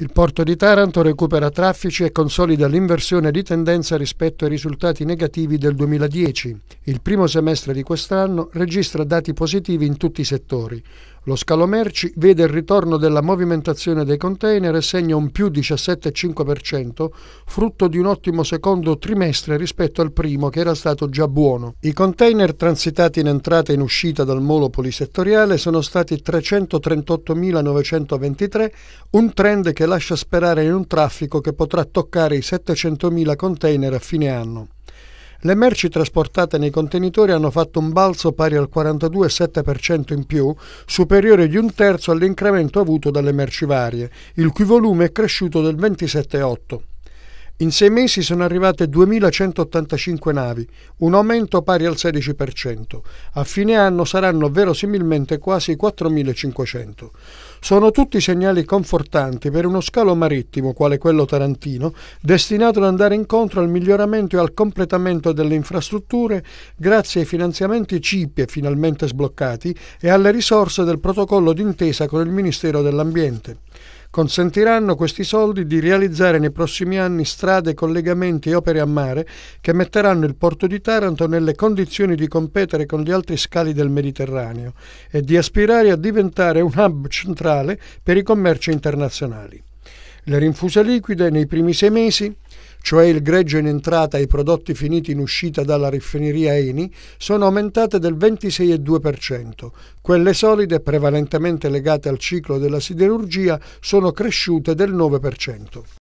Il porto di Taranto recupera traffici e consolida l'inversione di tendenza rispetto ai risultati negativi del 2010. Il primo semestre di quest'anno registra dati positivi in tutti i settori. Lo scalo merci vede il ritorno della movimentazione dei container e segna un più 17,5%, frutto di un ottimo secondo trimestre rispetto al primo che era stato già buono. I container transitati in entrata e in uscita dal molo polisettoriale sono stati 338.923, un trend che lascia sperare in un traffico che potrà toccare i 700.000 container a fine anno. Le merci trasportate nei contenitori hanno fatto un balzo pari al 42,7% in più, superiore di un terzo all'incremento avuto dalle merci varie, il cui volume è cresciuto del 27,8%. In sei mesi sono arrivate 2.185 navi, un aumento pari al 16%. A fine anno saranno verosimilmente quasi 4.500 sono tutti segnali confortanti per uno scalo marittimo quale quello tarantino, destinato ad andare incontro al miglioramento e al completamento delle infrastrutture grazie ai finanziamenti CIPE finalmente sbloccati e alle risorse del protocollo d'intesa con il Ministero dell'Ambiente consentiranno questi soldi di realizzare nei prossimi anni strade, collegamenti e opere a mare che metteranno il porto di Taranto nelle condizioni di competere con gli altri scali del Mediterraneo e di aspirare a diventare un hub centrale per i commerci internazionali. Le rinfuse liquide nei primi sei mesi cioè il greggio in entrata e i prodotti finiti in uscita dalla raffineria Eni, sono aumentate del 26,2%. Quelle solide, prevalentemente legate al ciclo della siderurgia, sono cresciute del 9%.